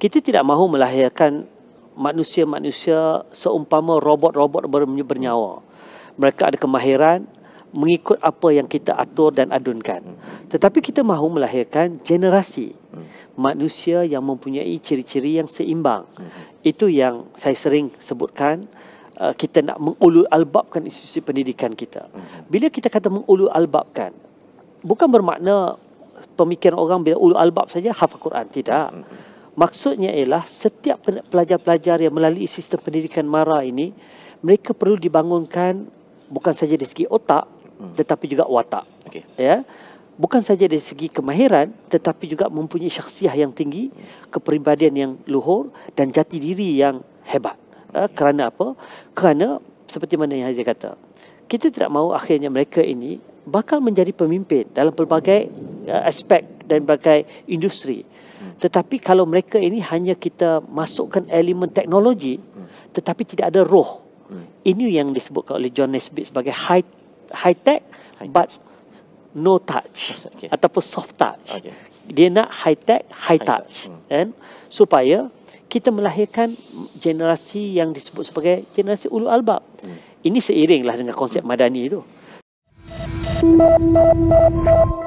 kita tidak mahu melahirkan manusia-manusia seumpama robot-robot bernyawa. Mereka ada kemahiran mengikut apa yang kita atur dan adunkan. Tetapi kita mahu melahirkan generasi manusia yang mempunyai ciri-ciri yang seimbang. Itu yang saya sering sebutkan eh, kita nak mengulur albabkan institusi pendidikan kita. Bila kita kata mengulur albabkan, bukan bermakna pemikiran orang bila ulur albab saja hafal Quran. Tidak. Tidak. Maksudnya ialah setiap pelajar-pelajar yang melalui sistem pendidikan MARA ini, mereka perlu dibangunkan bukan saja dari segi otak hmm. tetapi juga watak. Okay. Ya. Bukan saja dari segi kemahiran tetapi juga mempunyai syaksiah yang tinggi, hmm. kepribadian yang luhur dan jati diri yang hebat. Ya, kerana apa? Kerana seperti mana yang Haji kata. Kita tidak mahu akhirnya mereka ini bakal menjadi pemimpin dalam pelbagai ya, aspek dan berbagai industri tetapi kalau mereka ini hanya kita masukkan elemen teknologi hmm. tetapi tidak ada roh hmm. ini yang disebut oleh John Nesbitt sebagai high high tech high but touch. no touch okay. ataupun soft touch okay. dia nak high tech high, high touch, touch. Hmm. And, supaya kita melahirkan generasi yang disebut sebagai generasi ulu albab hmm. ini seiringlah dengan konsep hmm. madani itu Mama, mama,